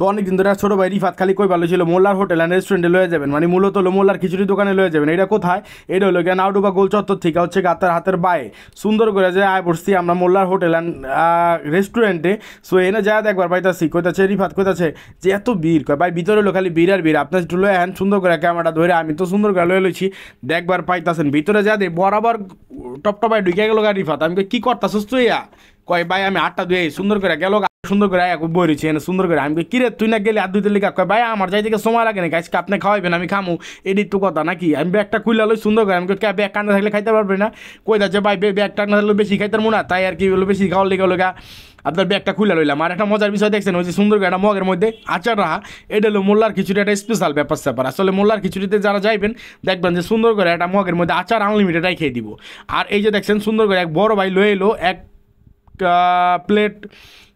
তো অনেক দিন ধরে ছোট ভাই রিফাত খালি কই ভালো ছিল মোল্লার হোটেল অ্যান্ড রেস্টুরেন্টে লয়ে যাবেন মানে মূলত হলো মোল্লার খিচুড়ি দোকানে লয়ে যাবেন এটা কোথায় এটা হলো গিয়ে নাউডুবা গোল চত্বর থেকে হচ্ছে গাতার হাতের বাইরে সুন্দর করে যে আয় পড়ছি আমরা মোল্লার হোটেল অ্যান্ড রেস্টুরেন্টে সো এনে যায় একবার পাইতাছি কইতাছে রিফাত কইতাছে যে এত বীর কয় ভাই ভিতরে হলো খালি বীর আর বীর আপনার একটু লয়ে আন সুন্দর করে ক্যামেরাটা ধরে আমি তো সুন্দর করে লয়ে লইছি দেখবার পাইতাছেন ভিতরে যা দে বরাবর টপটপায় ঢুকে গেল গা রিফাত আমি কি সুস্থ তুই কয় ভাই আমি আটটা দুয়ে সুন্দর করে গেল সুন্দর করে এক বইরেছি এনে সুন্দর করে আমি কিরে তুই না গেলে আর দুই তেলে কাক ভাই আমার যাই থেকে সময় লাগে না আজকে আপনি খাওয়াইবেন আমি খামু এটি তো কথা নাকি আমি ব্যাগটা খুললে লই সুন্দর করে আমি কে ব্যাগ কান্না থাকলে খাইতে পারবে না কই যাচ্ছে ভাই ব্যাগটা না থাকলে বেশি খাইতে পারবো না তাই আর কি বলো বেশি খাওয়ার লেগে লোকা গা আপনার ব্যাগটা খুলে লইলাম আর একটা মজার বিষয় দেখছেন ওই যে সুন্দর করে একটা মগের মধ্যে আচার রাহা এটা হলো মোল্লার খিচুড়ি একটা স্পেশাল ব্যাপার স্যাপার আসলে মোল্লার খিচুড়িতে যারা যাইবেন দেখবেন যে সুন্দর করে একটা মগের মধ্যে আচার আনলিমিটেড খেয়ে দিব আর এই যে দেখছেন সুন্দর করে এক বড় ভাই লয়ে এলো এক প্লেট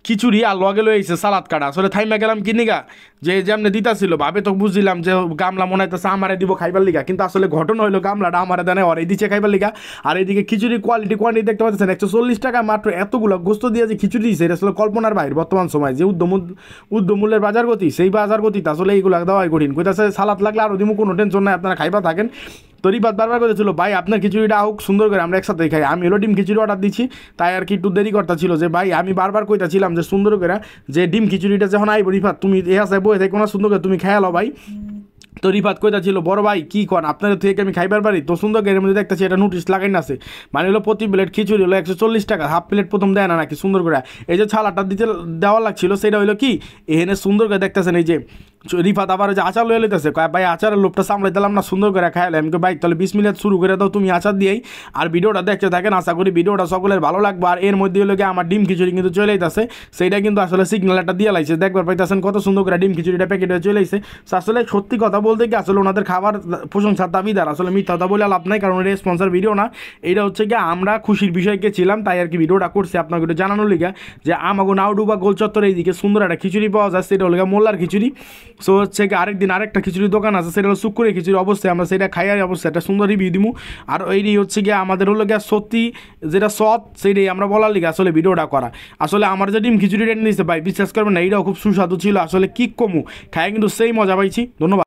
খিচুড়ি আর লগে লইছে সালাদ কাটা আসলে থাইমা গেলাম কিনিগা যে যেমনি দিতাছিল ভাবে তো বুঝলাম যে গামলা মনে হইতেছে আমারে দিব খাইবার লিগা কিন্তু আসলে ঘটনা হইলো গামলাটা আমারে দেনে ওরে দিচ্ছে খাইবার লিগা আর এইদিকে খিচুড়ি কোয়ালিটি কোয়ান্টিটি দেখতে পাচ্ছেন একশো চল্লিশ টাকা মাত্র এতগুলো গোস্ত দিয়ে যে খিচুড়ি দিয়েছে এটা আসলে কল্পনার বাইর বর্তমান সময় যে উদ্যম উদ্যমূল্যের বাজার গতি সেই বাজার গতিতে আসলে এইগুলো দেওয়াই কঠিন কইতাছে সালাদ লাগলে আরও দিব কোনো টেনশন নাই আপনারা খাইবা থাকেন তো রিপাত বারবার করেছিল ভাই আপনার খিচুড়িটা হোক সুন্দর করে আমরা একসাথে খাই আমি এলো ডিম খিচুড়ি অর্ডার দিচ্ছি তাই আর কি একটু দেরি করতা ছিল যে ভাই আমি বারবার কইতাছিলাম যে সুন্দর করে যে ডিম খিচুড়িটা যখন আইব রিফাত তুমি এ আসে বই থাকো সুন্দর করে তুমি খেয়ালো ভাই তো রিফাত কইতা ছিল বড় ভাই কি কন আপনাদের থেকে আমি খাইবার পারি তো সুন্দর এর মধ্যে দেখতেছি এটা নোটিশ লাগাই না আছে মানে হলো প্রতি প্লেট খিচুড়ি হলো একশো চল্লিশ টাকা হাফ প্লেট প্রথম দেয় না নাকি সুন্দর করে এই যে ছালাটা দিতে দেওয়া লাগছিল সেটা হলো কি এখানে সুন্দর করে দেখতেছেন এই যে রিফাত আবার যে আচার লয়ে লইতেছে ভাই আচারের লোকটা সামলাই দিলাম না সুন্দর করে খাইলে আমি ভাই তাহলে বিশ মিনিট শুরু করে দাও তুমি আচার দিয়েই আর ভিডিওটা দেখতে থাকেন আশা করি ভিডিওটা সকলের ভালো লাগবে আর এর মধ্যে হলো কি আমার ডিম খিচুড়ি কিন্তু চলে যেতেছে সেইটা কিন্তু আসলে সিগন্যাল একটা দিয়ে লাগছে দেখবার পাইতেছেন কত সুন্দর করে ডিম খিচুড়িটা প্যাকেটে চলে আসে আসলে সত্যি কথা বল বলতে কি আসলে ওনাদের খাবার প্রশংসার দাবিদার আসলে মিথ্যাতা বলে লাভ নাই কারণ এটা স্পন্সার ভিডিও না এটা হচ্ছে কি আমরা খুশির বিষয়কে ছিলাম তাই আর কি ভিডিওটা করছি আপনাকে একটু জানানোর লিগে যে আমাগো গোল গোলচত্বরে এইদিকে সুন্দর একটা খিচুড়ি পাওয়া যায় সেটা হলো মোল্লার খিচুড়ি সো হচ্ছে কি আরেকদিন আরেকটা খিচুড়ির দোকান আছে সেটা হলো শুক্রের খিচুড়ি অবশ্যই আমরা সেটা খাইয়ার অবশ্যই একটা সুন্দর রিভিউ দিমু আর এই হচ্ছে গিয়ে আমাদের হলো গিয়া সত্যি যেটা সৎ সেটাই আমরা বলার লিগে আসলে ভিডিওটা করা আসলে আমার যে ডিম খিচুড়িটা নিয়েছে ভাই বিশ্বাস করবেন না এটাও খুব সুস্বাদু ছিল আসলে কি কমু খায় কিন্তু সেই মজা পাইছি ধন্যবাদ